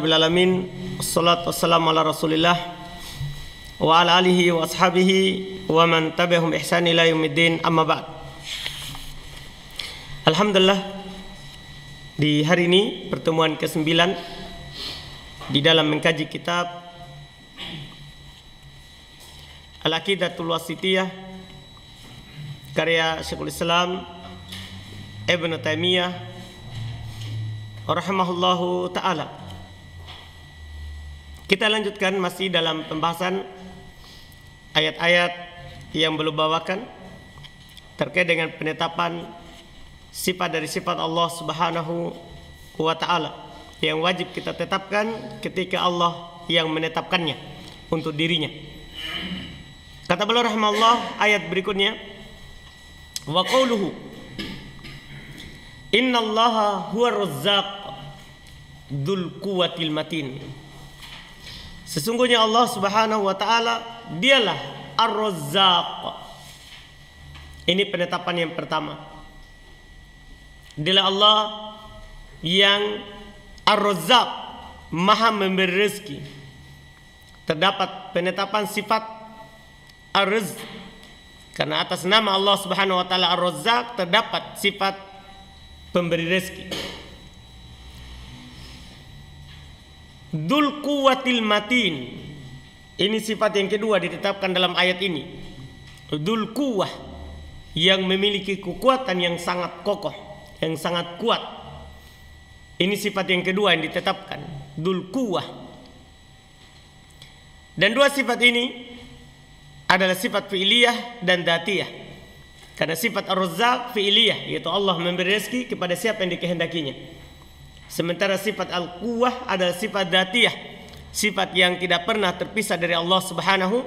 Rabbil Alamin Assalatu wassalamu ala rasulillah Wa ala alihi wa ashabihi Wa man tabihum ihsan ila yaumiddin amma ba'd Alhamdulillah Di hari ini pertemuan ke-9 Di dalam mengkaji kitab Al-Aqidatul Wasitiyah Karya Syekhul Islam Ibn Taymiyah Rahimahullahu Ta'ala kita lanjutkan masih dalam pembahasan ayat-ayat yang belum bawakan terkait dengan penetapan sifat dari sifat Allah Subhanahu wa taala yang wajib kita tetapkan ketika Allah yang menetapkannya untuk dirinya. Kata beliau rahmallah ayat berikutnya wa qawluhu innallaha huwar razzaq dzul quwwatil matin Sesungguhnya Allah Subhanahu wa taala dialah Ar-Razzaq. Ini penetapan yang pertama. Dialah Allah yang Ar-Razzaq, Maha memberi rezeki. Terdapat penetapan sifat Ar-Rizq karena atas nama Allah Subhanahu wa taala Ar-Razzaq terdapat sifat pemberi rezeki. Dul kuwatil matin. Ini sifat yang kedua ditetapkan dalam ayat ini. Dul kuwah yang memiliki kekuatan yang sangat kokoh, yang sangat kuat. Ini sifat yang kedua yang ditetapkan. Dul kuwah. Dan dua sifat ini adalah sifat fi'liyah dan datiyah. Karena sifat ar-razzaq fi'liyah, yaitu Allah memberi rezeki kepada siapa yang dikehendakinya. Sementara sifat al-quwah adalah sifat datiyah, sifat yang tidak pernah terpisah dari Allah Subhanahu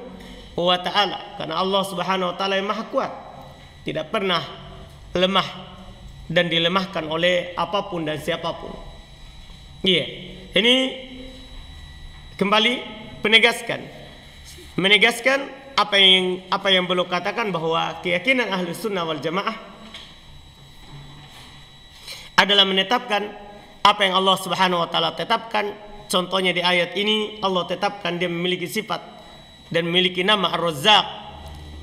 wa taala karena Allah Subhanahu wa taala yang maha kuat, tidak pernah lemah dan dilemahkan oleh apapun dan siapapun. Iya. Yeah. Ini kembali penegaskan menegaskan apa yang apa yang belum katakan bahwa keyakinan ahli sunnah wal jamaah adalah menetapkan apa yang Allah Subhanahu wa taala tetapkan contohnya di ayat ini Allah tetapkan dia memiliki sifat dan memiliki nama Ar-Razzaq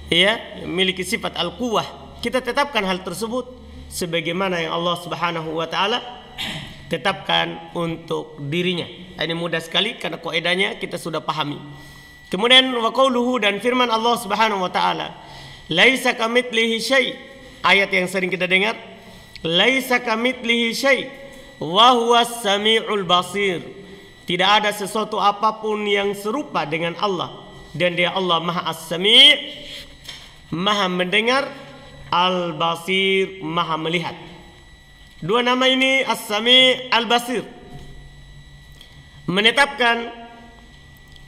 ya memiliki sifat Al-Quwah kita tetapkan hal tersebut sebagaimana yang Allah Subhanahu wa taala tetapkan untuk dirinya nah, ini mudah sekali karena kaidahnya kita sudah pahami kemudian wa dan firman Allah Subhanahu wa taala laisa kamitslihi syai ayat yang sering kita dengar laisa kamitslihi syai' Wahuwa sami'ul basir. Tidak ada sesuatu apapun yang serupa dengan Allah dan dia Allah Maha As-Sami' Maha mendengar Al-Basir Maha melihat. Dua nama ini As-Sami' Al-Basir menetapkan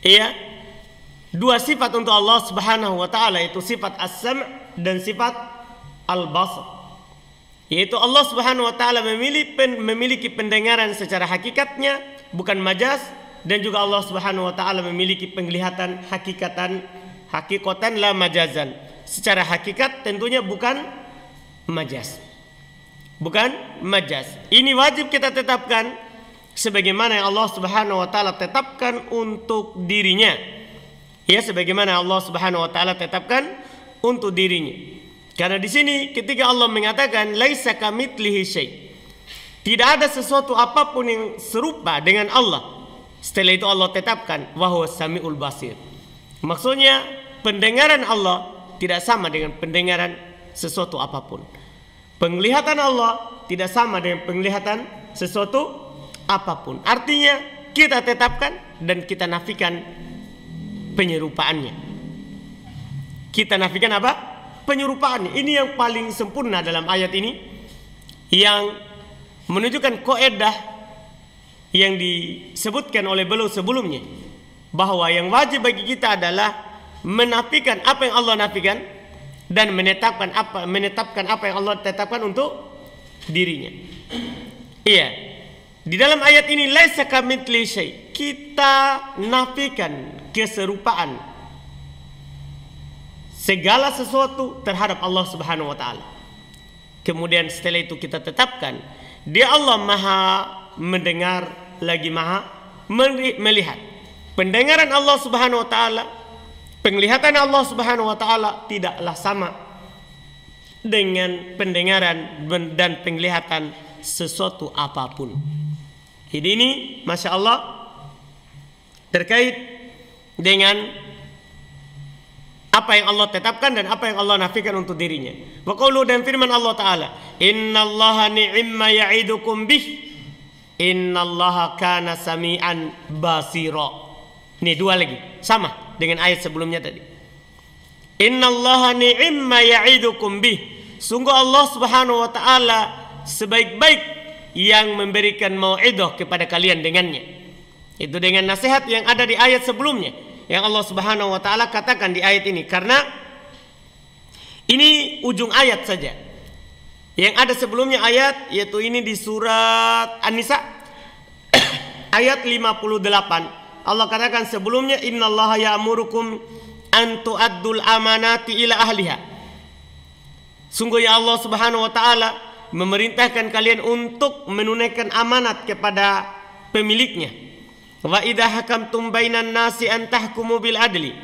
iya, dua sifat untuk Allah Subhanahu wa taala itu sifat As-Sam' dan sifat Al-Basir yaitu Allah Subhanahu wa taala memiliki pendengaran secara hakikatnya bukan majas dan juga Allah Subhanahu wa taala memiliki penglihatan hakikatan hakikotan la majazan secara hakikat tentunya bukan majas bukan majas ini wajib kita tetapkan sebagaimana yang Allah Subhanahu wa taala tetapkan untuk dirinya ya sebagaimana Allah Subhanahu wa taala tetapkan untuk dirinya karena di sini ketika Allah mengatakan laisa kamitslihi syai. Tidak ada sesuatu apapun yang serupa dengan Allah. Setelah itu Allah tetapkan bahwa samiul basir. Maksudnya pendengaran Allah tidak sama dengan pendengaran sesuatu apapun. Penglihatan Allah tidak sama dengan penglihatan sesuatu apapun. Artinya kita tetapkan dan kita nafikan penyerupaannya. Kita nafikan apa? penyerupaan ini yang paling sempurna dalam ayat ini yang menunjukkan koedah yang disebutkan oleh beliau sebelumnya bahwa yang wajib bagi kita adalah menafikan apa yang Allah nafikan dan menetapkan apa menetapkan apa yang Allah tetapkan untuk dirinya. Iya. Di dalam ayat ini laisa kamitsli syai. Kita nafikan keserupaan segala sesuatu terhadap Allah Subhanahu wa taala. Kemudian setelah itu kita tetapkan dia Allah Maha mendengar lagi Maha melihat. Pendengaran Allah Subhanahu wa taala, penglihatan Allah Subhanahu wa taala tidaklah sama dengan pendengaran dan penglihatan sesuatu apapun. Jadi ini masya Allah terkait dengan apa yang Allah tetapkan dan apa yang Allah nafikan untuk dirinya. Wa dan firman Allah taala, "Innallaha ni'imma ya'idukum bih. Innallaha kana samian basira." Ini dua lagi, sama dengan ayat sebelumnya tadi. Innallaha ni'imma ya'idukum bih. Sungguh Allah Subhanahu wa taala sebaik-baik yang memberikan mau'idah kepada kalian dengannya. Itu dengan nasihat yang ada di ayat sebelumnya yang Allah Subhanahu wa taala katakan di ayat ini karena ini ujung ayat saja. Yang ada sebelumnya ayat yaitu ini di surat An-Nisa ayat 58. Allah katakan sebelumnya innallaha ya'murukum an tu'addul amanati ila ahliha. Sungguhnya Allah Subhanahu wa taala memerintahkan kalian untuk menunaikan amanat kepada pemiliknya. Wa idha hakamtum bainan nasi an tahkumu bil adli.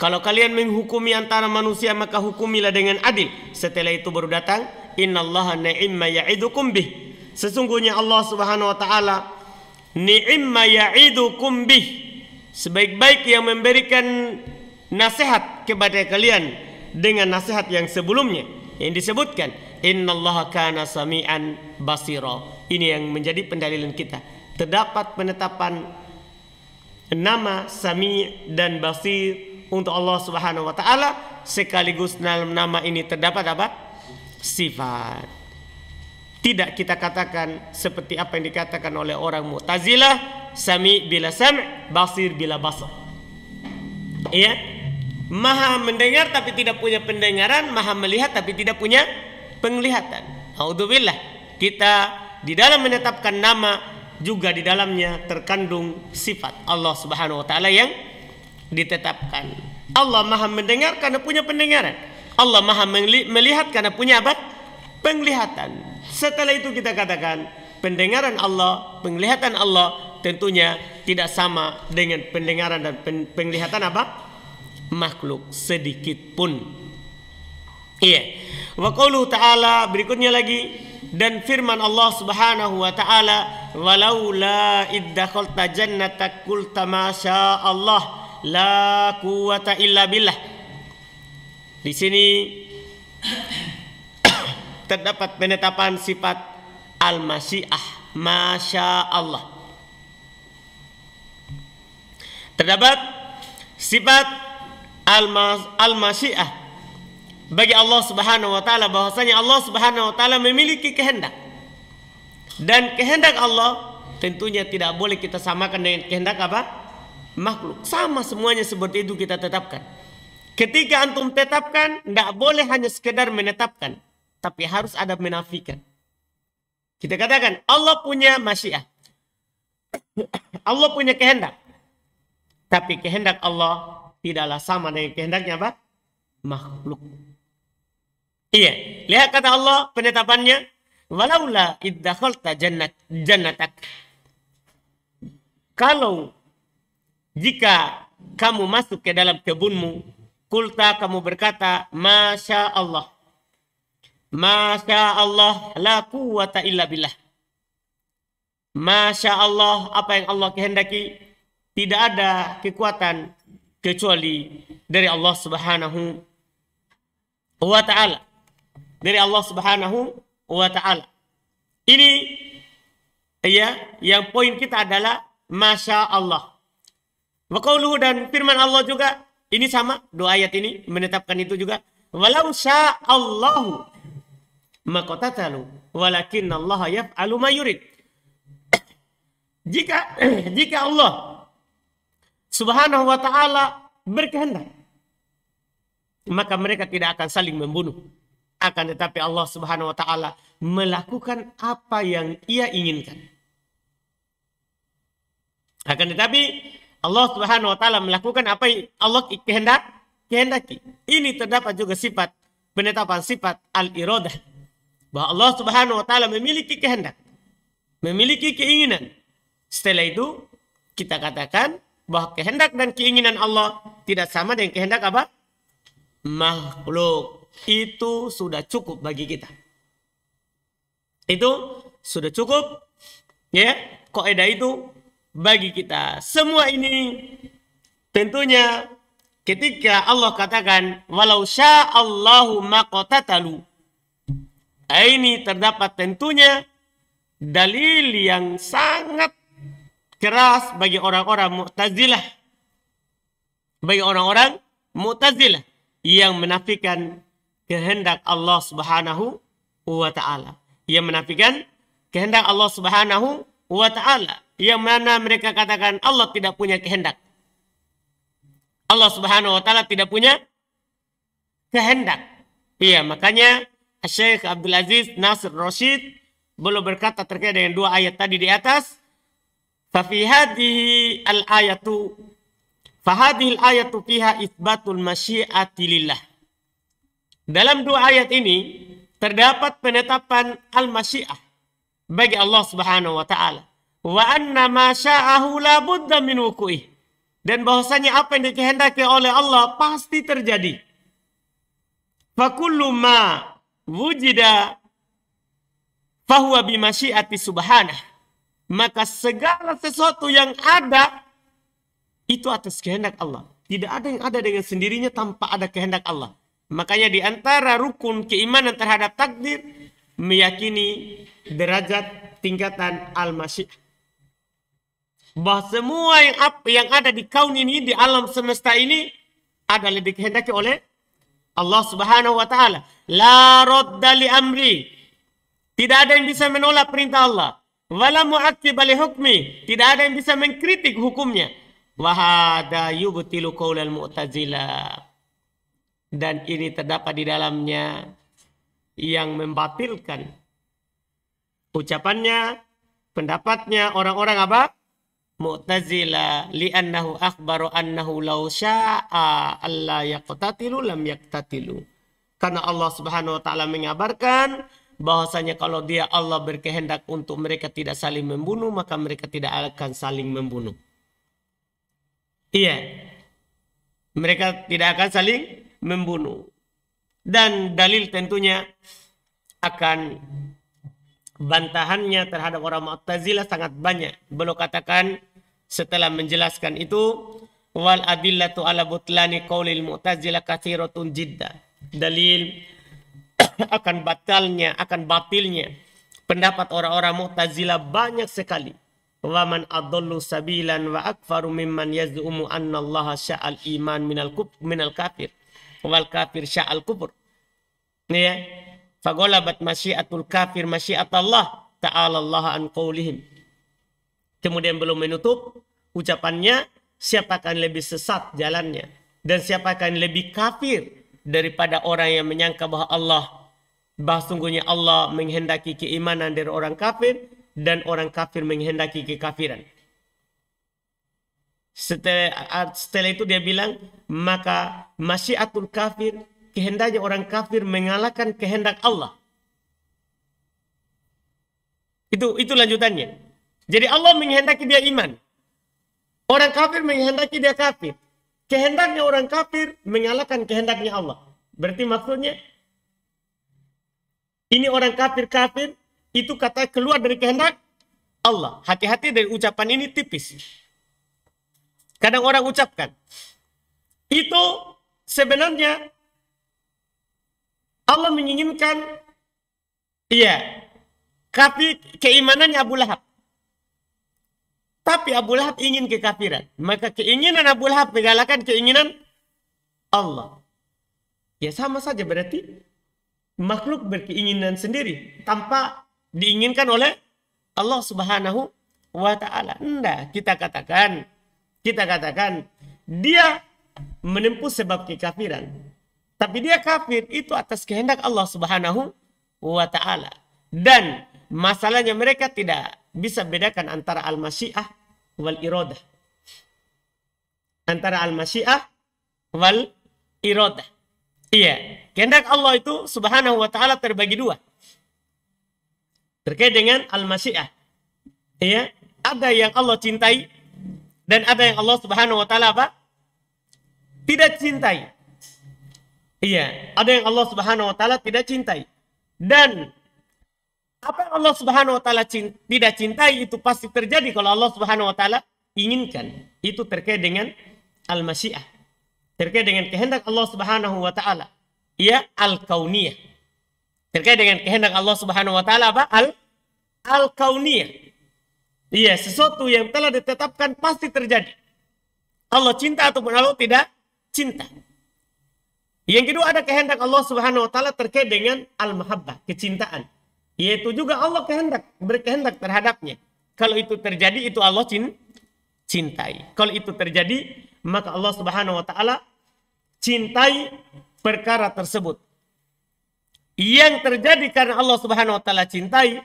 Kalau kalian menghukumi antara manusia maka hukumilah dengan adil. Setelah itu baru datang Inna innallaha ni'ma ya'idukum bih. Sesungguhnya Allah Subhanahu wa taala ni'ma ya'idukum bih. Sebaik-baik yang memberikan nasihat kepada kalian dengan nasihat yang sebelumnya yang disebutkan Inna innallaha kana samian basira. Ini yang menjadi pendalilan kita. Terdapat penetapan nama Sami dan Basir untuk Allah Subhanahu wa taala sekaligus dalam nama ini terdapat apa? sifat. Tidak kita katakan seperti apa yang dikatakan oleh orang Mu'tazilah, sami bila sam', basir bila basar. Iya? Maha mendengar tapi tidak punya pendengaran, maha melihat tapi tidak punya penglihatan. Alhamdulillah Kita di dalam menetapkan nama juga di dalamnya terkandung sifat Allah Subhanahu wa taala yang ditetapkan. Allah Maha mendengar karena punya pendengaran. Allah Maha melihat karena punya apa? penglihatan. Setelah itu kita katakan pendengaran Allah, penglihatan Allah tentunya tidak sama dengan pendengaran dan penglihatan apa? makhluk sedikit pun. Iya. Wa qauluhu ta'ala berikutnya lagi dan firman Allah Subhanahu wa taala walaula iddakhulta jannata qulta masya Allah la quwata illa billah di sini terdapat penetapan sifat al-masyiah masya Allah terdapat sifat al-masyiah bagi Allah Subhanahu wa taala bahwasanya Allah Subhanahu wa taala memiliki kehendak dan kehendak Allah tentunya tidak boleh kita samakan dengan kehendak apa? Makhluk. Sama semuanya seperti itu kita tetapkan. Ketika antum tetapkan, tidak boleh hanya sekedar menetapkan. Tapi harus ada menafikan. Kita katakan, Allah punya masyiah. Allah punya kehendak. Tapi kehendak Allah tidaklah sama dengan kehendaknya apa? Makhluk. Iya. Lihat kata Allah penetapannya walaula iddakhalta jannat jannatak kalau jika kamu masuk ke dalam kebunmu kulta kamu berkata masya Allah masya Allah la quwata illa billah masya Allah apa yang Allah kehendaki tidak ada kekuatan kecuali dari Allah Subhanahu wa taala dari Allah Subhanahu wa taala. Ini ya yang poin kita adalah masya Allah. Wa dan firman Allah juga ini sama dua ayat ini menetapkan itu juga walau sya'allahu Allah walakin Allah yaf'alu ma Jika jika Allah Subhanahu wa taala berkehendak maka mereka tidak akan saling membunuh. Akan tetapi Allah Subhanahu wa taala melakukan apa yang ia inginkan. Akan tetapi Allah Subhanahu wa taala melakukan apa yang Allah kehendak kehendaki. Ini terdapat juga sifat penetapan sifat al-iradah bahwa Allah Subhanahu wa taala memiliki kehendak, memiliki keinginan. Setelah itu kita katakan bahwa kehendak dan keinginan Allah tidak sama dengan kehendak apa? makhluk itu sudah cukup bagi kita. Itu sudah cukup ya kok ada itu bagi kita. Semua ini tentunya ketika Allah katakan walau Allahu maqatatalu. Ini terdapat tentunya dalil yang sangat keras bagi orang-orang Mu'tazilah. Bagi orang-orang Mu'tazilah yang menafikan kehendak Allah Subhanahu wa taala. Ia menafikan kehendak Allah Subhanahu wa taala yang mana mereka katakan Allah tidak punya kehendak. Allah Subhanahu wa taala tidak punya kehendak. Iya, makanya Syekh Abdul Aziz Nasir Rashid belum berkata terkait dengan dua ayat tadi di atas al ayatu الآية فهذه الآية fiha isbatul المشيئة لله dalam dua ayat ini terdapat penetapan al-masyiah bagi Allah Subhanahu wa taala. Wa anna ma sya'ahu la budda min wuku'ih. Dan bahwasanya apa yang dikehendaki oleh Allah pasti terjadi. kullu ma wujida fahuwa masyiati subhanah. Maka segala sesuatu yang ada itu atas kehendak Allah. Tidak ada yang ada dengan sendirinya tanpa ada kehendak Allah. Makanya di antara rukun keimanan terhadap takdir meyakini derajat tingkatan al masyid Bahwa semua yang apa yang ada di kaun ini di alam semesta ini adalah dikehendaki oleh Allah Subhanahu wa taala. La radda li amri. Tidak ada yang bisa menolak perintah Allah. Wala mu'aqib li hukmi. Tidak ada yang bisa mengkritik hukumnya. Wa hada yubtilu qaulal mu'tazilah dan ini terdapat di dalamnya yang membatilkan ucapannya, pendapatnya orang-orang apa? Mu'tazila li'annahu akhbaru annahu law sya'a alla yaqtatilu lam yaqtatilu. Karena Allah Subhanahu wa taala mengabarkan bahwasanya kalau dia Allah berkehendak untuk mereka tidak saling membunuh, maka mereka tidak akan saling membunuh. Iya. Mereka tidak akan saling membunuh. Dan dalil tentunya akan bantahannya terhadap orang Mu'tazilah sangat banyak. Beliau katakan setelah menjelaskan itu wal adillatu ala butlani qaulil mu'tazilah katsiratun jidda. Dalil akan batalnya, akan batilnya pendapat orang-orang Mu'tazilah banyak sekali. Wa man adallu sabilan wa akfaru mimman yaz'umu anna Allah sya'al iman minal kuf minal kafir wal kafir sya'al kubur. Ya. Fagolabat masyiatul kafir masyiat Allah ta'ala Allah an qawlihim. Kemudian belum menutup ucapannya siapa akan lebih sesat jalannya dan siapa akan lebih kafir daripada orang yang menyangka bahwa Allah bahwa sungguhnya Allah menghendaki keimanan dari orang kafir dan orang kafir menghendaki kekafiran. Setelah, setelah itu dia bilang, maka masih atur kafir, kehendaknya orang kafir mengalahkan kehendak Allah. Itu itu lanjutannya. Jadi Allah menghendaki dia iman. Orang kafir menghendaki dia kafir. Kehendaknya orang kafir mengalahkan kehendaknya Allah. Berarti maksudnya ini orang kafir kafir itu kata keluar dari kehendak Allah. Hati-hati dari ucapan ini tipis. Kadang orang ucapkan. Itu sebenarnya Allah menginginkan iya tapi keimanannya Abu Lahab. Tapi Abu Lahab ingin kekafiran. Maka keinginan Abu Lahab menggalakkan keinginan Allah. Ya sama saja berarti makhluk berkeinginan sendiri tanpa diinginkan oleh Allah Subhanahu wa taala. Nah, kita katakan kita katakan dia menempuh sebab kekafiran. Tapi dia kafir itu atas kehendak Allah Subhanahu wa taala. Dan masalahnya mereka tidak bisa bedakan antara al-masyiah wal iradah. Antara al-masyiah wal iradah. Iya, kehendak Allah itu subhanahu wa taala terbagi dua. Terkait dengan al-masyiah. Iya, ada yang Allah cintai, dan apa yang Allah Subhanahu wa taala apa? tidak cintai. Iya, ada yang Allah Subhanahu wa taala tidak cintai. Dan apa yang Allah Subhanahu wa taala cinta, tidak cintai itu pasti terjadi kalau Allah Subhanahu wa taala inginkan. Itu terkait dengan al-masyiah. Terkait dengan kehendak Allah Subhanahu wa taala. Iya, al-kauniyah. Terkait dengan kehendak Allah Subhanahu wa taala apa? Al al-kauniyah. Iya, sesuatu yang telah ditetapkan pasti terjadi. Allah cinta ataupun Allah tidak cinta. Yang kedua ada kehendak Allah Subhanahu wa taala terkait dengan al-mahabbah, kecintaan. Yaitu juga Allah kehendak, berkehendak terhadapnya. Kalau itu terjadi itu Allah cintai. Kalau itu terjadi maka Allah Subhanahu wa taala cintai perkara tersebut. Yang terjadi karena Allah Subhanahu wa taala cintai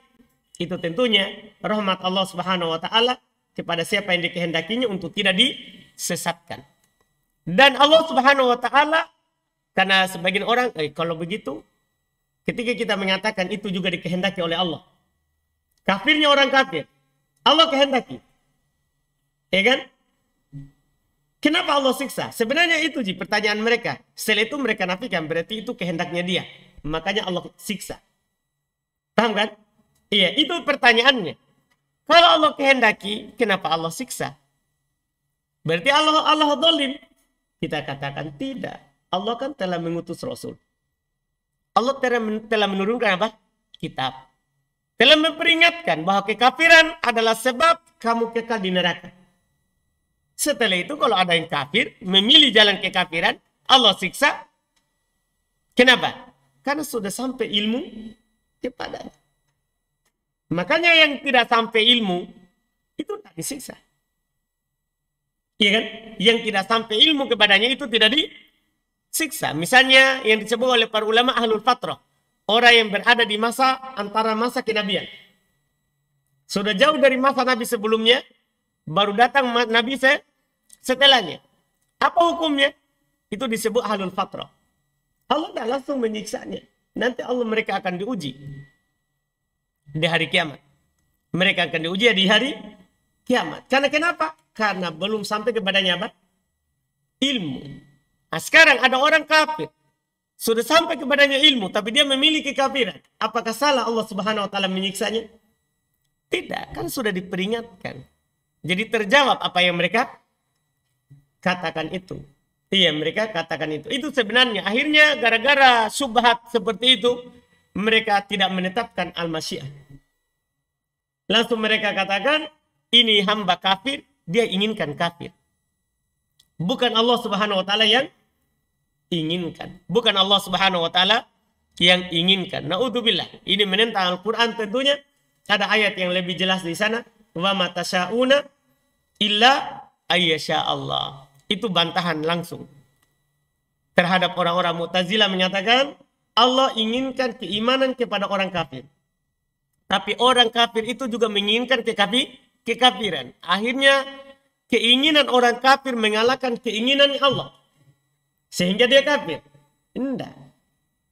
itu tentunya rahmat Allah Subhanahu wa taala kepada siapa yang dikehendakinya untuk tidak disesatkan. Dan Allah Subhanahu wa taala karena sebagian orang eh, kalau begitu ketika kita mengatakan itu juga dikehendaki oleh Allah. Kafirnya orang kafir. Allah kehendaki. Ya kan? Kenapa Allah siksa? Sebenarnya itu sih pertanyaan mereka. Setelah itu mereka nafikan, berarti itu kehendaknya dia. Makanya Allah siksa. Paham kan? Iya, itu pertanyaannya. Kalau Allah kehendaki, kenapa Allah siksa? Berarti Allah Allah dolim. Kita katakan tidak. Allah kan telah mengutus Rasul. Allah telah, telah menurunkan apa? Kitab. Telah memperingatkan bahwa kekafiran adalah sebab kamu kekal di neraka. Setelah itu kalau ada yang kafir, memilih jalan kekafiran, Allah siksa. Kenapa? Karena sudah sampai ilmu kepada Makanya yang tidak sampai ilmu itu tak disiksa. Iya kan? Yang tidak sampai ilmu kepadanya itu tidak disiksa. Misalnya yang disebut oleh para ulama ahlul fatrah. Orang yang berada di masa antara masa kenabian. Sudah jauh dari masa Nabi sebelumnya, baru datang Nabi saya setelahnya. Apa hukumnya? Itu disebut ahlul fatrah. Allah tidak langsung menyiksanya. Nanti Allah mereka akan diuji di hari kiamat. Mereka akan diuji di hari kiamat. Karena kenapa? Karena belum sampai kepadanya apa? Ilmu. Nah, sekarang ada orang kafir. Sudah sampai kepadanya ilmu, tapi dia memiliki kafirat. Apakah salah Allah Subhanahu wa taala menyiksanya? Tidak, kan sudah diperingatkan. Jadi terjawab apa yang mereka katakan itu. Iya, mereka katakan itu. Itu sebenarnya akhirnya gara-gara subhat seperti itu, mereka tidak menetapkan Al-Masyiah. Langsung mereka katakan, ini hamba kafir, dia inginkan kafir. Bukan Allah Subhanahu wa taala yang inginkan. Bukan Allah Subhanahu wa taala yang inginkan. Naudzubillah. Ini menentang Al-Qur'an tentunya. Ada ayat yang lebih jelas di sana, wa matasha'una illa ayyasha Allah. Itu bantahan langsung terhadap orang-orang Mu'tazilah menyatakan Allah inginkan keimanan kepada orang kafir. Tapi orang kafir itu juga menginginkan kekafi, kekafiran. Akhirnya keinginan orang kafir mengalahkan keinginan Allah. Sehingga dia kafir. Tidak.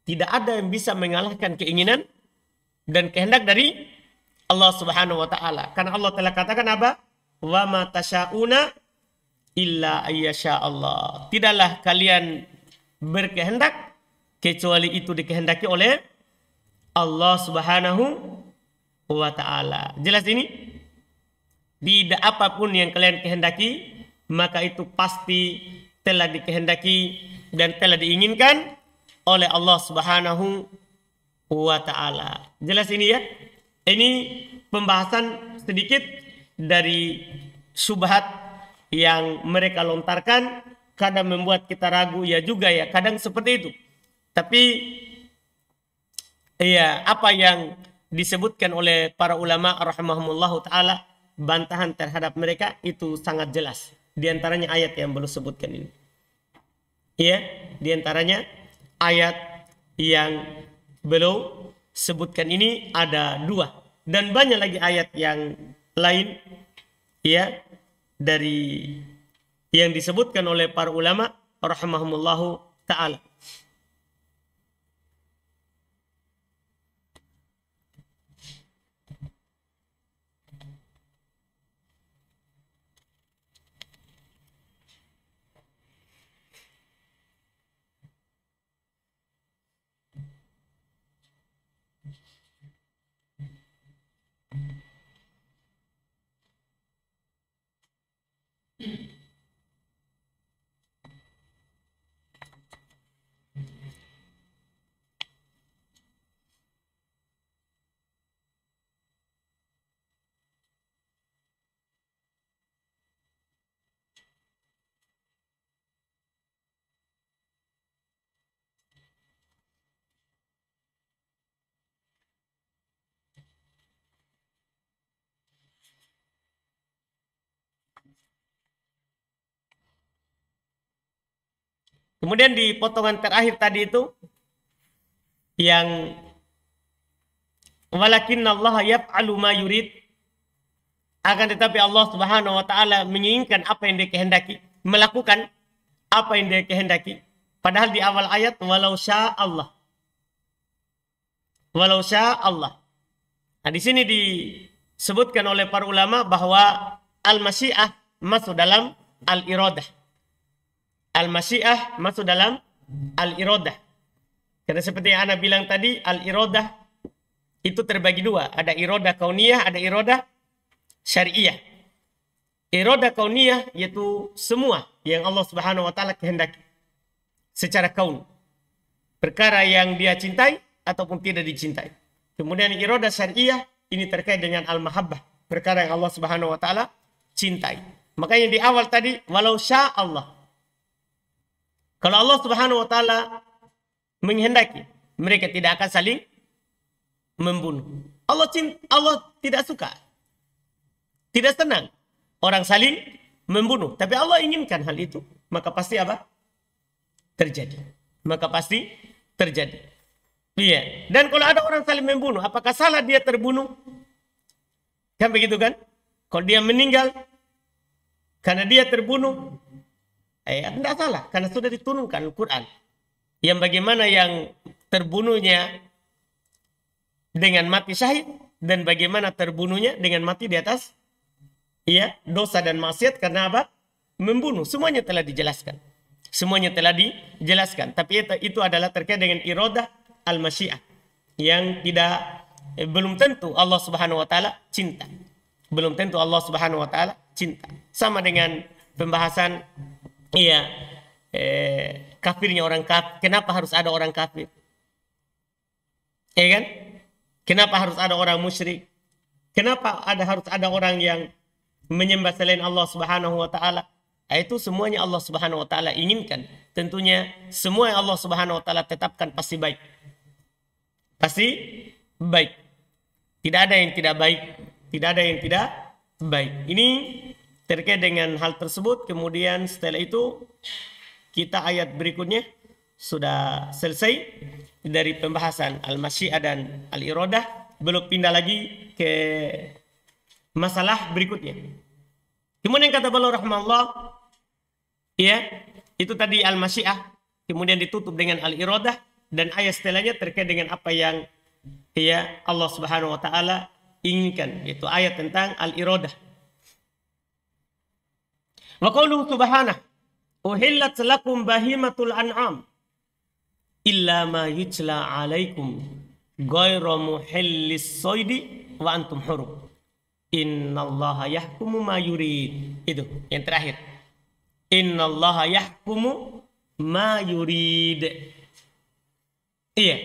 Tidak ada yang bisa mengalahkan keinginan dan kehendak dari Allah Subhanahu wa taala. Karena Allah telah katakan apa? Wa ma tasyauna illa ayyasha Allah. Tidaklah kalian berkehendak kecuali itu dikehendaki oleh Allah Subhanahu wa taala. Jelas ini? Tidak apapun yang kalian kehendaki, maka itu pasti telah dikehendaki dan telah diinginkan oleh Allah Subhanahu wa taala. Jelas ini ya? Ini pembahasan sedikit dari subhat yang mereka lontarkan kadang membuat kita ragu ya juga ya, kadang seperti itu. Tapi iya apa yang disebutkan oleh para ulama rahimahumullah taala bantahan terhadap mereka itu sangat jelas. Di antaranya ayat yang belum sebutkan ini. Iya, di antaranya ayat yang belum sebutkan ini ada dua dan banyak lagi ayat yang lain ya dari yang disebutkan oleh para ulama rahimahumullahu taala. Kemudian di potongan terakhir tadi itu yang walakin Allah yaf'alu ma yurid akan tetapi Allah Subhanahu wa taala menginginkan apa yang dikehendaki, melakukan apa yang dikehendaki. Padahal di awal ayat walau sya Allah. Walau sya Allah. Nah, di sini disebutkan oleh para ulama bahwa al-masyiah masuk dalam al-iradah. Al-masyiah masuk dalam al Iroda Karena seperti yang Anda bilang tadi, al Iroda itu terbagi dua. Ada Iroda kauniyah, ada Iroda syariah. Iroda kauniyah yaitu semua yang Allah Subhanahu wa taala kehendaki secara kaun. Perkara yang dia cintai ataupun tidak dicintai. Kemudian Iroda syariah ini terkait dengan al-mahabbah, perkara yang Allah Subhanahu wa taala cintai. Makanya di awal tadi walau sya Allah kalau Allah Subhanahu wa taala menghendaki, mereka tidak akan saling membunuh. Allah cinta, Allah tidak suka. Tidak senang orang saling membunuh, tapi Allah inginkan hal itu, maka pasti apa? terjadi. Maka pasti terjadi. Iya. Dan kalau ada orang saling membunuh, apakah salah dia terbunuh? Kan begitu kan? Kalau dia meninggal karena dia terbunuh, ayat eh, tidak salah karena sudah diturunkan Al-Quran yang bagaimana yang terbunuhnya dengan mati syahid dan bagaimana terbunuhnya dengan mati di atas ya dosa dan maksiat karena apa membunuh semuanya telah dijelaskan semuanya telah dijelaskan tapi itu adalah terkait dengan iroda al-masyiah yang tidak eh, belum tentu Allah Subhanahu wa taala cinta belum tentu Allah Subhanahu wa taala cinta sama dengan pembahasan Iya. iya. Eh, kafirnya orang kafir. Kenapa harus ada orang kafir? Iya kan? Kenapa harus ada orang musyrik? Kenapa ada harus ada orang yang menyembah selain Allah Subhanahu wa taala? Nah, itu semuanya Allah Subhanahu wa taala inginkan. Tentunya semua yang Allah Subhanahu wa taala tetapkan pasti baik. Pasti baik. Tidak ada yang tidak baik, tidak ada yang tidak baik. Ini terkait dengan hal tersebut kemudian setelah itu kita ayat berikutnya sudah selesai dari pembahasan al-masyiah dan al irodah belum pindah lagi ke masalah berikutnya kemudian kata beliau rahmatullah, ya itu tadi al-masyiah kemudian ditutup dengan al irodah dan ayat setelahnya terkait dengan apa yang ya Allah Subhanahu wa taala inginkan yaitu ayat tentang al irodah Wa qawluhu subhanahu uhillat lakum bahimatul an'am illa ma yutla alaikum ghayra muhillis soidi wa antum hurum. Innallaha yahkumu ma yurid. Itu yang terakhir. Innallaha yahkumu ma yurid. Iya.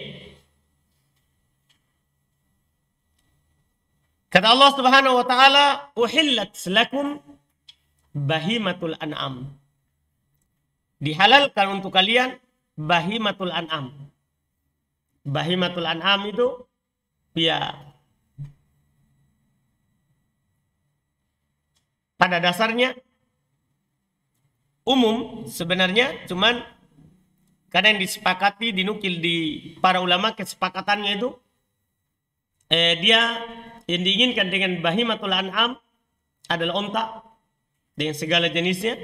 Kata Allah Subhanahu wa taala, "Uhillat lakum bahimatul an'am. Dihalalkan untuk kalian bahimatul an'am. Bahimatul an'am itu ya pada dasarnya umum sebenarnya cuman karena yang disepakati dinukil di para ulama kesepakatannya itu eh, dia yang diinginkan dengan bahimatul an'am adalah ontak dengan segala jenisnya,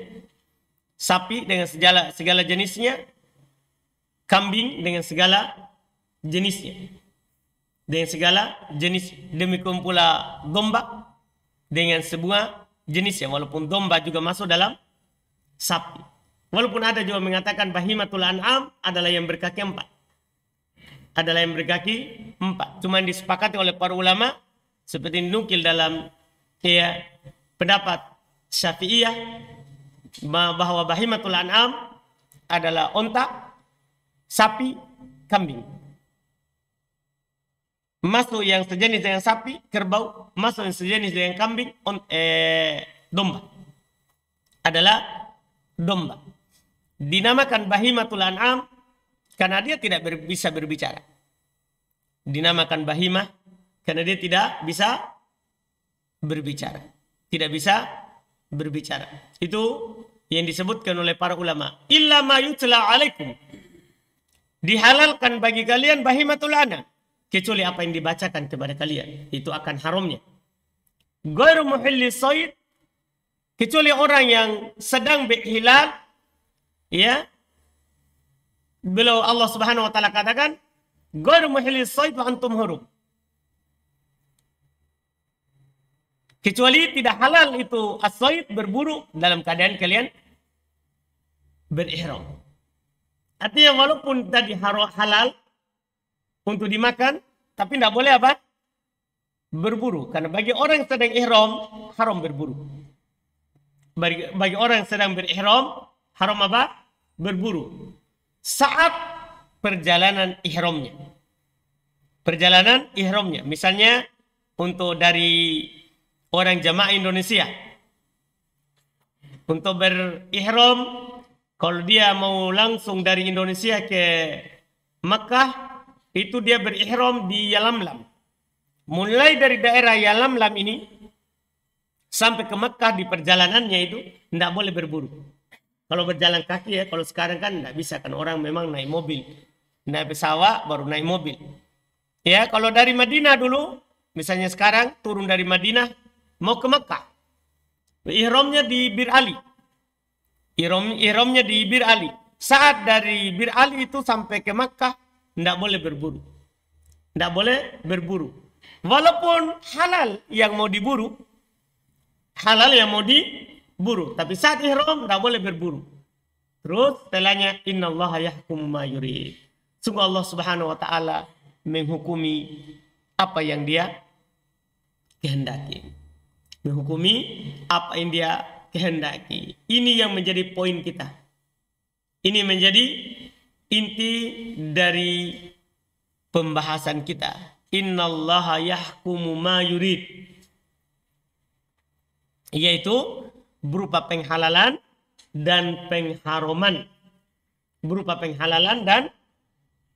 sapi dengan segala segala jenisnya, kambing dengan segala jenisnya. Dengan segala jenis demi pula domba dengan semua jenisnya walaupun domba juga masuk dalam sapi. Walaupun ada juga mengatakan bahimatul an'am adalah yang berkaki empat. Adalah yang berkaki empat. Cuman disepakati oleh para ulama seperti nukil dalam ya, pendapat Syafi'iyah bahwa bahimatul an'am adalah onta, sapi, kambing. Masuk yang sejenis dengan sapi, kerbau, masuk yang sejenis dengan kambing, on, eh, domba. Adalah domba. Dinamakan bahimatul an'am karena dia tidak ber, bisa berbicara. Dinamakan bahimah karena dia tidak bisa berbicara. Tidak bisa berbicara. Itu yang disebutkan oleh para ulama. Illa ma yutla alaikum. Dihalalkan bagi kalian bahimatul anak. Kecuali apa yang dibacakan kepada kalian. Itu akan haramnya. Gairu muhilli Kecuali orang yang sedang berhilal. Ya. Beliau Allah subhanahu wa ta'ala katakan. Gairu muhilli sayd wa antum hurum. Kecuali tidak halal itu asoid berburu dalam keadaan kalian berihram. Artinya walaupun tadi halal untuk dimakan, tapi tidak boleh apa? Berburu. Karena bagi orang yang sedang ihram, haram berburu. Bagi, bagi orang yang sedang berihram, haram apa? Berburu. Saat perjalanan ihramnya. Perjalanan ihramnya. Misalnya untuk dari orang jamaah Indonesia untuk berihram kalau dia mau langsung dari Indonesia ke Makkah itu dia berihram di Yalamlam. Mulai dari daerah Yalamlam ini sampai ke Makkah di perjalanannya itu tidak boleh berburu. Kalau berjalan kaki ya, kalau sekarang kan tidak bisa kan orang memang naik mobil, naik pesawat baru naik mobil. Ya kalau dari Madinah dulu, misalnya sekarang turun dari Madinah mau ke Mekah. ihromnya di Bir Ali. Ihram, ihramnya di Bir Ali. Saat dari Bir Ali itu sampai ke Mekah, tidak boleh berburu. Tidak boleh berburu. Walaupun halal yang mau diburu, halal yang mau diburu. Tapi saat ihrom, tidak boleh berburu. Terus telanya, Inna Allah yahkum ma yurid. Sungguh Allah subhanahu wa ta'ala menghukumi apa yang dia kehendaki menghukumi apa yang dia kehendaki. Ini yang menjadi poin kita. Ini menjadi inti dari pembahasan kita. Innallaha yahkumu ma yurid. Yaitu berupa penghalalan dan pengharuman. Berupa penghalalan dan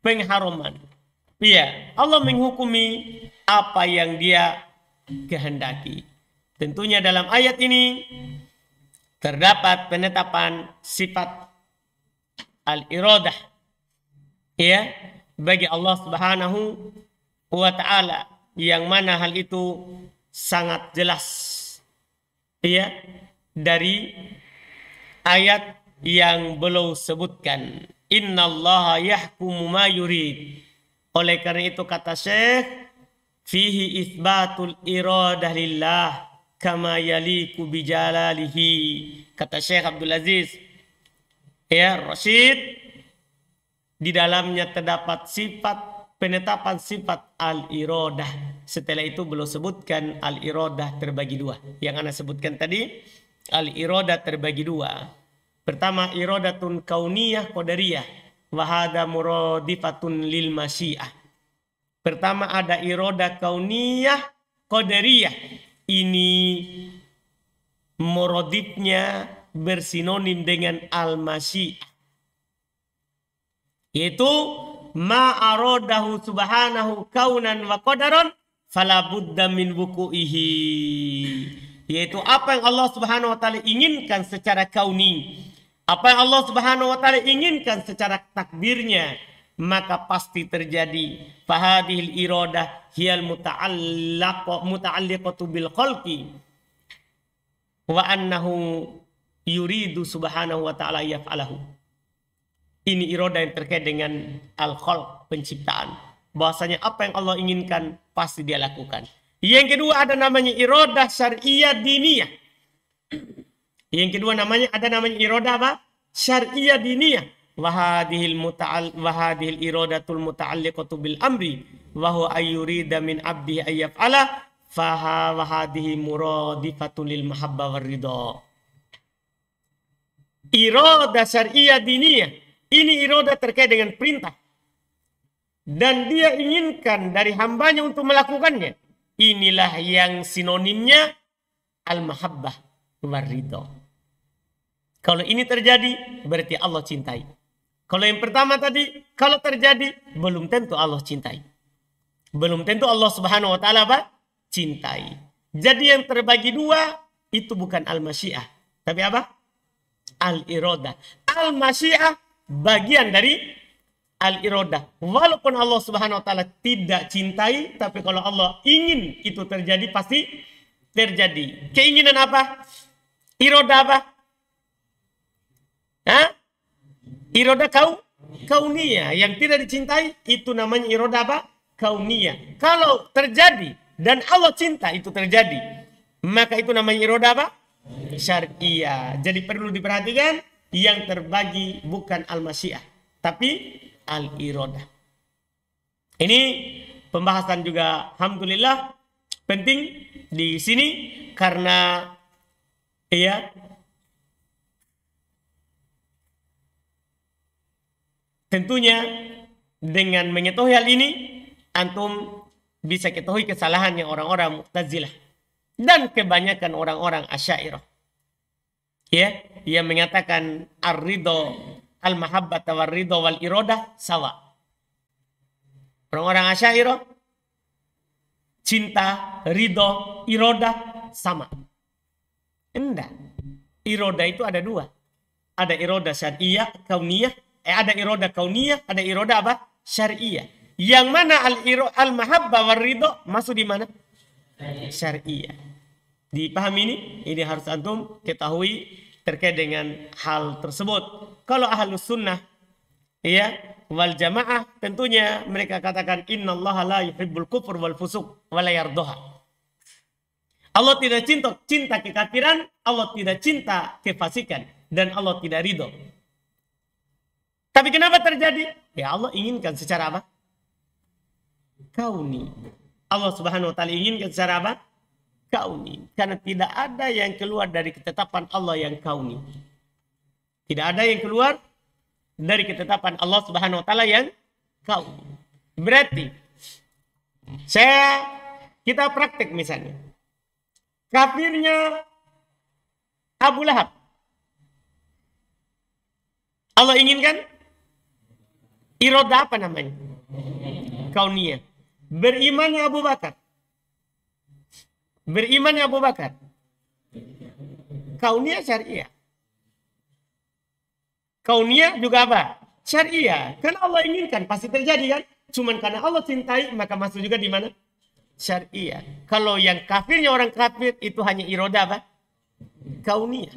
pengharuman. Iya, Allah menghukumi apa yang dia kehendaki. Tentunya dalam ayat ini terdapat penetapan sifat al-iradah ya bagi Allah Subhanahu wa taala yang mana hal itu sangat jelas ya dari ayat yang belum sebutkan innallaha yahkumu ma yurid oleh karena itu kata Syekh fihi isbatul iradah lillah kama yaliku bijalalihi kata Syekh Abdul Aziz ya Rashid di dalamnya terdapat sifat penetapan sifat al-irodah setelah itu belum sebutkan al-irodah terbagi dua yang anda sebutkan tadi al-irodah terbagi dua pertama irodatun kauniyah kodariyah wahada muradifatun lil masyiah pertama ada iroda kauniyah qadariyah ini morodipnya bersinonim dengan al-masyi yaitu ma subhanahu kaunan wa qadaron fala budda min wuku'ihi yaitu apa yang Allah Subhanahu wa taala inginkan secara kauni apa yang Allah Subhanahu wa taala inginkan secara takdirnya maka pasti terjadi fahadil iradah hiyal muta'allaqo muta'alliqatu bil khalqi wa annahu yuridu subhanahu wa ta'ala yaf'alahu ini iroda yang terkait dengan al khalq penciptaan bahwasanya apa yang Allah inginkan pasti dia lakukan yang kedua ada namanya iroda syariah diniyah yang kedua namanya ada namanya iroda apa syariah diniyah wahadihil muta'al wahadihil iradatul muta'alliqatu bil amri wa huwa ayyurida min abdi ayyaf'ala faha wahadihi muradifatu lil mahabba war ridha irada syariah diniyah ini irada terkait dengan perintah dan dia inginkan dari hambanya untuk melakukannya inilah yang sinonimnya al mahabbah war ridha kalau ini terjadi berarti Allah cintai kalau yang pertama tadi, kalau terjadi, belum tentu Allah cintai. Belum tentu Allah subhanahu wa ta'ala apa? Cintai. Jadi yang terbagi dua, itu bukan al-masyiah. Tapi apa? Al-iroda. Al-masyiah bagian dari al-iroda. Walaupun Allah subhanahu wa ta'ala tidak cintai, tapi kalau Allah ingin itu terjadi, pasti terjadi. Keinginan apa? Iroda apa? Hah? Iroda kau kaunia yang tidak dicintai itu namanya iroda apa? Kaunia. Kalau terjadi dan Allah cinta itu terjadi, maka itu namanya iroda apa? Syariah. Jadi perlu diperhatikan yang terbagi bukan al-masyiah, tapi al-iroda. Ini pembahasan juga alhamdulillah penting di sini karena ya Tentunya dengan mengetahui hal ini antum bisa ketahui kesalahan yang orang-orang Mu'tazilah dan kebanyakan orang-orang Asy'ariyah. Ya, yang mengatakan ar-ridho al-mahabbah wal ridho wal iroda sawa. Orang-orang Asy'ariyah cinta, ridho, iroda sama. Enggak. Iroda itu ada dua. Ada iroda syariah, kauniyah, eh ada iroda kauniyah, ada iroda apa? Syariah. Yang mana al iro al mahabbah warido masuk di mana? Syariah. Dipahami ini? Ini harus antum ketahui terkait dengan hal tersebut. Kalau ahlu sunnah ya wal jamaah tentunya mereka katakan Allah la yuhibbul kufur wal fusuq wal yardoha. Allah tidak cinta cinta kekafiran, Allah tidak cinta kefasikan dan Allah tidak ridho tapi kenapa terjadi? Ya Allah inginkan secara apa? Kauni. Allah Subhanahu wa taala inginkan secara apa? Kauni. Karena tidak ada yang keluar dari ketetapan Allah yang kauni. Tidak ada yang keluar dari ketetapan Allah Subhanahu wa taala yang kauni. Berarti saya kita praktek misalnya. Kafirnya Abu Lahab. Allah inginkan Iroda apa namanya? Kaunia. Berimannya Abu Bakar. Berimannya Abu Bakar. Kaunia syariah. Kaunia juga apa? Syariah. Karena Allah inginkan pasti terjadi kan? Cuman karena Allah cintai maka masuk juga di mana? Syariah. Kalau yang kafirnya orang kafir itu hanya iroda apa? Kaunia.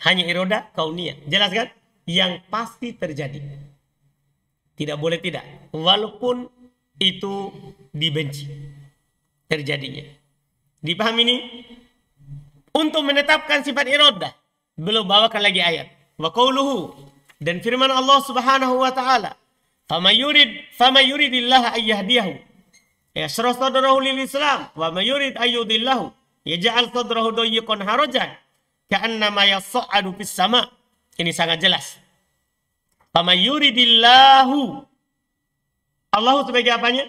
Hanya iroda kaunia. Jelas kan? Yang pasti terjadi. Tidak boleh tidak. Walaupun itu dibenci terjadinya. Dipahami ini? Untuk menetapkan sifat iradah. Belum bawakan lagi ayat. Wa qawluhu. Dan firman Allah subhanahu wa ta'ala. famayurid yurid, fama Ya syarah sadrahu lil Islam. Wa mayurid ayyudillahu. yaj'al sadrahu dayyqan harajan. Ka'annama yas'adu fis sama. Ini sangat jelas. Famayuridillahu. Allah sebagai apanya?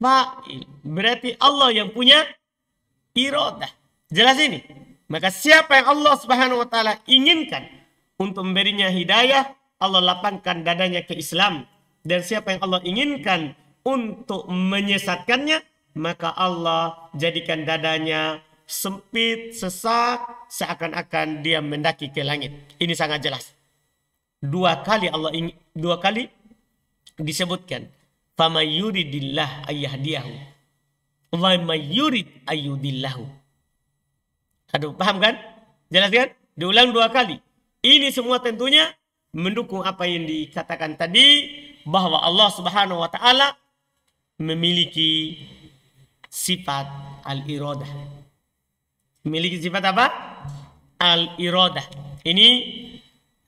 Fa'il. Berarti Allah yang punya irodah. Jelas ini? Maka siapa yang Allah subhanahu wa ta'ala inginkan untuk memberinya hidayah, Allah lapangkan dadanya ke Islam. Dan siapa yang Allah inginkan untuk menyesatkannya, maka Allah jadikan dadanya sempit, sesak, seakan-akan dia mendaki ke langit. Ini sangat jelas dua kali Allah ingin dua kali disebutkan famayuridillah yuridillah ayyahdiyahu wa mayurid yurid ayyudillahu aduh paham kan jelas kan diulang dua kali ini semua tentunya mendukung apa yang dikatakan tadi bahwa Allah Subhanahu wa taala memiliki sifat al-iradah. Memiliki sifat apa? Al-iradah. Ini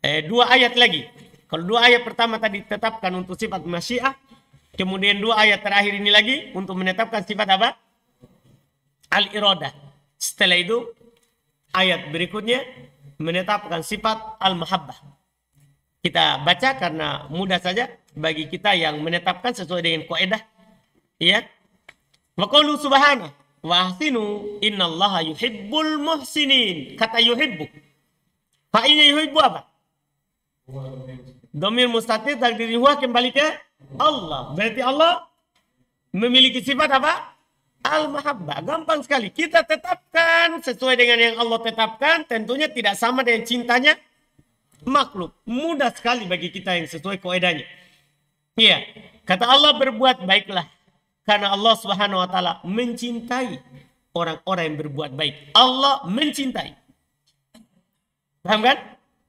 eh, dua ayat lagi. Kalau dua ayat pertama tadi tetapkan untuk sifat masyiah, kemudian dua ayat terakhir ini lagi untuk menetapkan sifat apa? Al-iradah. Setelah itu ayat berikutnya menetapkan sifat al-mahabbah. Kita baca karena mudah saja bagi kita yang menetapkan sesuai dengan kaidah. Ya. Wa qulu subhanahu wa ahsinu innallaha yuhibbul muhsinin. Kata yuhibbu. Fa'innya yuhibbu apa? Domir mustatir takdir huwa kembali ke Allah. Berarti Allah memiliki sifat apa? Al-Mahabbah. Gampang sekali. Kita tetapkan sesuai dengan yang Allah tetapkan. Tentunya tidak sama dengan cintanya makhluk. Mudah sekali bagi kita yang sesuai koedanya. Iya. Kata Allah berbuat baiklah. Karena Allah subhanahu wa ta'ala mencintai orang-orang yang berbuat baik. Allah mencintai. Paham kan?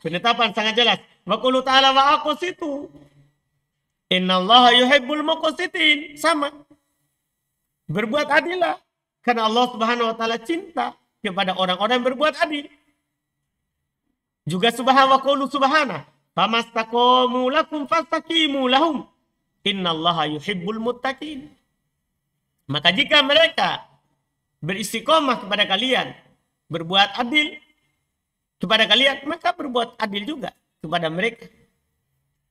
Penetapan sangat jelas. Wa ta'ala wa aqsitu. Allah yuhibbul muqsitin. Sama. Berbuat adillah. Karena Allah Subhanahu wa taala cinta kepada orang-orang yang berbuat adil. Juga subhanahu wa qulu subhana. Famastakomu lakum fastakimu lahum. Allah yuhibbul muttaqin. Maka jika mereka beristiqomah kepada kalian, berbuat adil kepada kalian, maka berbuat adil juga kepada mereka.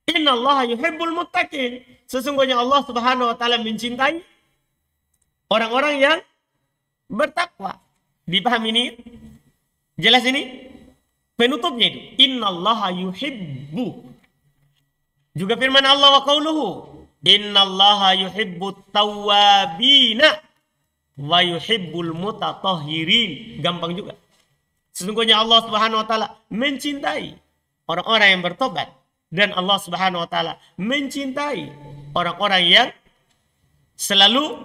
Inna Allah yuhibbul muttaqin. Sesungguhnya Allah subhanahu wa ta'ala mencintai orang-orang yang bertakwa. Dipahami ini? Jelas ini? Penutupnya itu. Inna Allah yuhibbu. Juga firman Allah wa qawluhu. Inna Allah yuhibbu tawabina wa yuhibbul mutatahirin. Gampang juga. Sesungguhnya Allah subhanahu wa ta'ala mencintai orang-orang yang bertobat dan Allah Subhanahu wa taala mencintai orang-orang yang selalu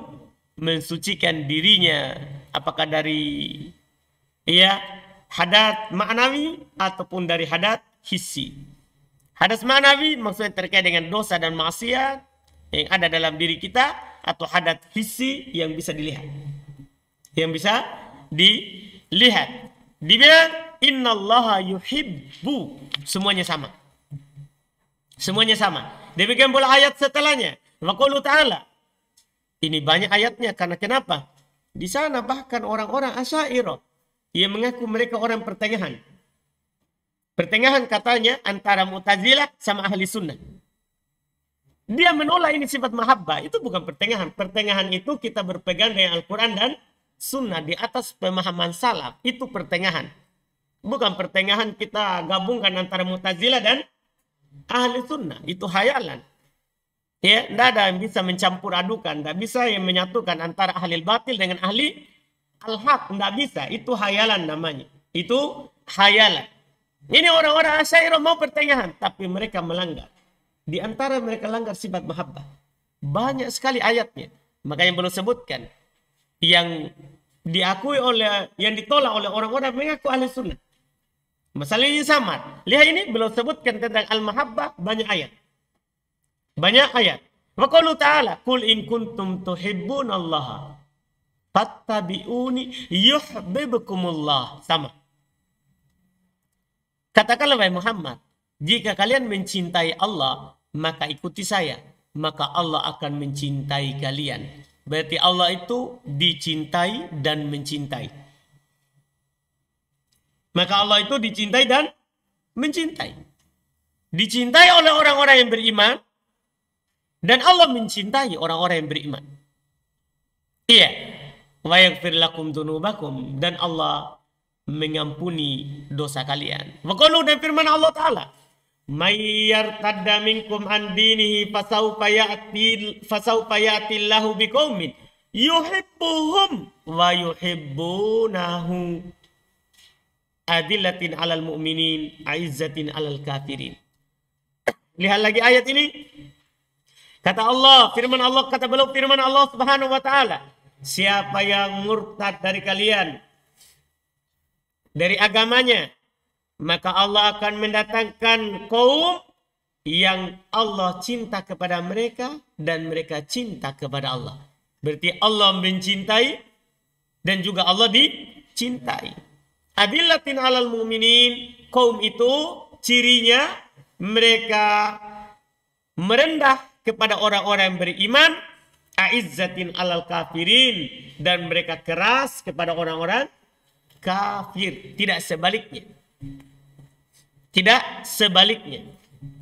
mensucikan dirinya apakah dari ya hadat ma'nawi ataupun dari hadat hissi. Hadas ma'nawi maksudnya terkait dengan dosa dan maksiat yang ada dalam diri kita atau hadat hissi yang bisa dilihat. Yang bisa dilihat. Dibilang innallaha yuhibbu semuanya sama semuanya sama demikian pula ayat setelahnya wa ta'ala ini banyak ayatnya karena kenapa di sana bahkan orang-orang asyairah yang mengaku mereka orang pertengahan pertengahan katanya antara mutazilah sama ahli sunnah dia menolak ini sifat mahabbah. Itu bukan pertengahan. Pertengahan itu kita berpegang dengan Al-Quran dan Sunnah di atas pemahaman salaf. Itu pertengahan. Bukan pertengahan kita gabungkan antara mutazila dan ahli sunnah. Itu hayalan. Ya, tidak ada yang bisa mencampur adukan, tidak bisa yang menyatukan antara ahli batil dengan ahli al-haq, tidak bisa. Itu hayalan namanya. Itu hayalan. Ini orang-orang Asyairah mau pertengahan, tapi mereka melanggar. Di antara mereka langgar sifat mahabbah. Banyak sekali ayatnya. Makanya perlu sebutkan. Yang diakui oleh, yang ditolak oleh orang-orang mengaku ahli sunnah. Masalahnya samar. Lihat ini belum sebutkan tentang al-mahabbah banyak ayat. Banyak ayat. Wa qalu ta'ala kul in kuntum Allah fattabi'uni yuhibbukumullah. Sama. Katakanlah wahai Muhammad, jika kalian mencintai Allah, maka ikuti saya, maka Allah akan mencintai kalian. Berarti Allah itu dicintai dan mencintai. Maka Allah itu dicintai dan mencintai. Dicintai oleh orang-orang yang beriman dan Allah mencintai orang-orang yang beriman. Iya. Wa yaghfir lakum dunubakum dan Allah mengampuni dosa kalian. Waqalu dan firman Allah taala, "May tadda minkum an dinihi fasawfa ya'ti fasawfa ya'ti Allahu biqaumin yuhibbuhum wa yuhibbunahu." adillatin alal mu'minin aizzatin alal kafirin lihat lagi ayat ini kata Allah firman Allah kata beliau firman Allah subhanahu wa ta'ala siapa yang murtad dari kalian dari agamanya maka Allah akan mendatangkan kaum yang Allah cinta kepada mereka dan mereka cinta kepada Allah berarti Allah mencintai dan juga Allah dicintai Adillatin alal mu'minin, kaum itu cirinya mereka merendah kepada orang-orang yang beriman, aizzatin alal kafirin dan mereka keras kepada orang-orang kafir. Tidak sebaliknya. Tidak sebaliknya.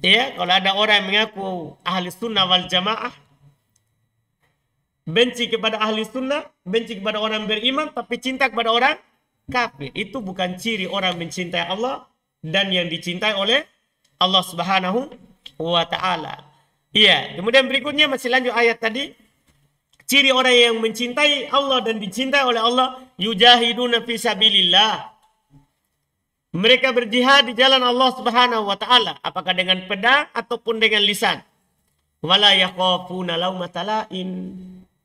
Ya, kalau ada orang yang mengaku ahli sunnah wal jamaah, benci kepada ahli sunnah, benci kepada orang beriman, tapi cinta kepada orang kafir. Itu bukan ciri orang mencintai Allah dan yang dicintai oleh Allah Subhanahu wa taala. Iya, kemudian berikutnya masih lanjut ayat tadi. Ciri orang yang mencintai Allah dan dicintai oleh Allah, yujahiduna fi sabilillah. Mereka berjihad di jalan Allah Subhanahu wa taala, apakah dengan pedang ataupun dengan lisan. Wala yakhafuna laumata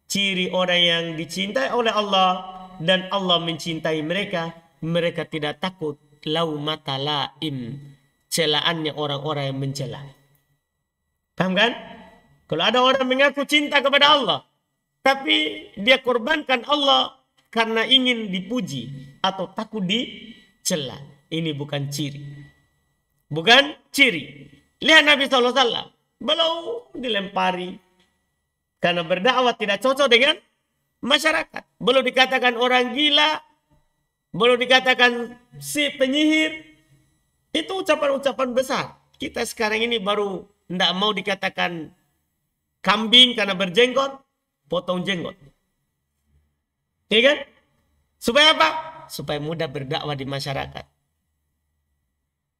Ciri orang yang dicintai oleh Allah dan Allah mencintai mereka, mereka tidak takut mata laim, celaannya orang-orang yang mencela. Paham kan? Kalau ada orang mengaku cinta kepada Allah, tapi dia korbankan Allah karena ingin dipuji atau takut dicela. Ini bukan ciri. Bukan ciri. Lihat Nabi SAW. Beliau dilempari karena berdakwah tidak cocok dengan masyarakat. Belum dikatakan orang gila, belum dikatakan si penyihir. Itu ucapan-ucapan besar. Kita sekarang ini baru tidak mau dikatakan kambing karena berjenggot, potong jenggot. Iya kan? Supaya apa? Supaya mudah berdakwah di masyarakat.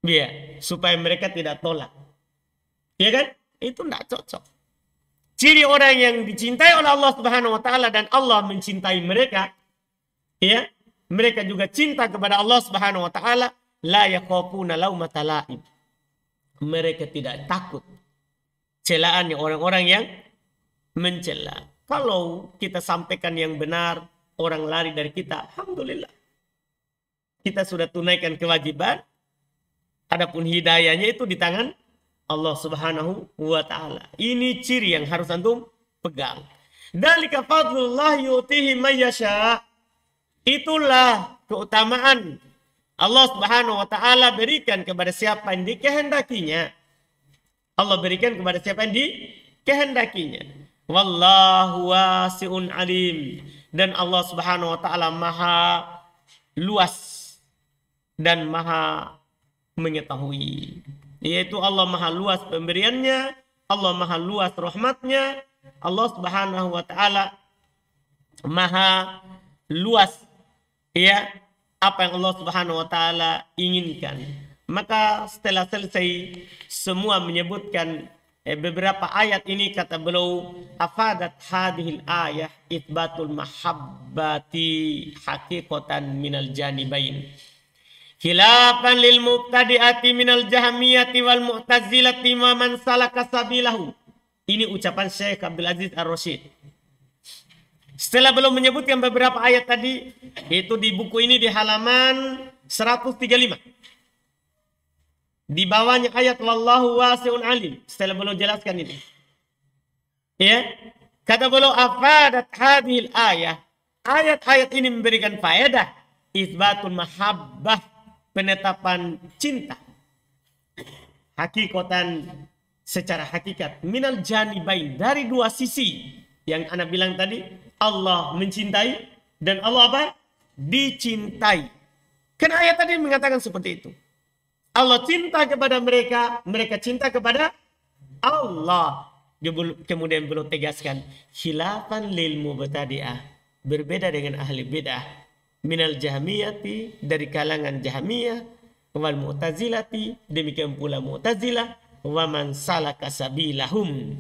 Iya, supaya mereka tidak tolak. Iya kan? Itu tidak cocok ciri orang yang dicintai oleh Allah Subhanahu wa taala dan Allah mencintai mereka ya mereka juga cinta kepada Allah Subhanahu wa taala la yaqafuna laumata laib mereka tidak takut celaannya orang-orang yang mencela kalau kita sampaikan yang benar orang lari dari kita alhamdulillah kita sudah tunaikan kewajiban adapun hidayahnya itu di tangan Allah Subhanahu wa taala. Ini ciri yang harus antum pegang. Dalika fadlullah yu'tihi may Itulah keutamaan Allah Subhanahu wa taala berikan kepada siapa yang dikehendakinya. Allah berikan kepada siapa yang dikehendakinya. Wallahu wasi'un alim. Dan Allah Subhanahu wa taala maha luas dan maha mengetahui yaitu Allah maha luas pemberiannya, Allah maha luas rahmatnya, Allah subhanahu wa ta'ala maha luas ya apa yang Allah subhanahu wa ta'ala inginkan. Maka setelah selesai semua menyebutkan eh, beberapa ayat ini kata beliau afadat hadhil ayah itbatul mahabbati hakikatan minal janibain khilafan lil mubtadi'ati minal jahmiyati wal mu'tazilati ma man salaka sabilahu ini ucapan Syekh Abdul Aziz Ar-Rasyid setelah belum menyebutkan beberapa ayat tadi itu di buku ini di halaman 135 di bawahnya ayat wallahu wasiun alim setelah belum jelaskan ini ya kata beliau afadat hadhil ayah ayat-ayat ini memberikan faedah isbatul mahabbah penetapan cinta hakikatan secara hakikat minal janibain dari dua sisi yang anak bilang tadi Allah mencintai dan Allah apa dicintai karena ayat tadi mengatakan seperti itu Allah cinta kepada mereka mereka cinta kepada Allah kemudian belum tegaskan hilafan lil betadiah berbeda dengan ahli bid'ah minal jahmiyati dari kalangan jahmiyah wal mu'tazilati demikian pula mu'tazilah wa man salaka sabilahum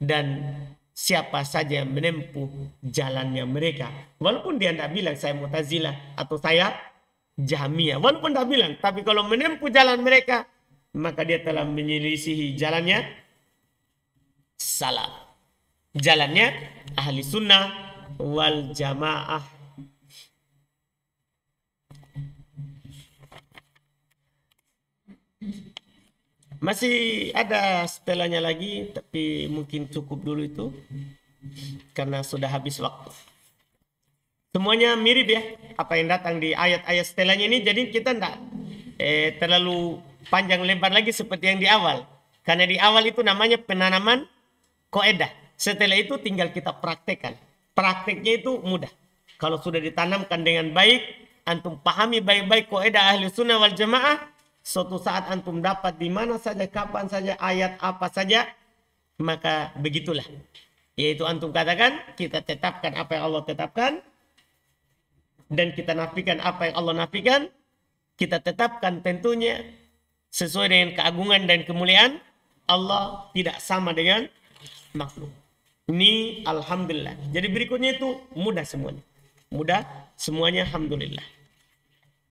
dan siapa saja yang menempuh jalannya mereka walaupun dia tidak bilang saya mu'tazilah atau saya jahmiyah walaupun tidak bilang tapi kalau menempuh jalan mereka maka dia telah menyelisihi jalannya salah jalannya ahli sunnah wal jamaah Masih ada setelahnya lagi, tapi mungkin cukup dulu itu karena sudah habis waktu. Semuanya mirip ya, apa yang datang di ayat-ayat setelahnya ini. Jadi kita tidak eh, terlalu panjang lebar lagi seperti yang di awal. Karena di awal itu namanya penanaman koedah. Setelah itu tinggal kita praktekkan. Prakteknya itu mudah. Kalau sudah ditanamkan dengan baik, antum pahami baik-baik koedah ahli sunnah wal jamaah, Suatu saat antum dapat di mana saja, kapan saja, ayat apa saja, maka begitulah. Yaitu antum katakan, kita tetapkan apa yang Allah tetapkan, dan kita nafikan apa yang Allah nafikan, kita tetapkan tentunya sesuai dengan keagungan dan kemuliaan Allah tidak sama dengan makhluk. Ini alhamdulillah. Jadi berikutnya itu mudah semuanya. Mudah semuanya alhamdulillah.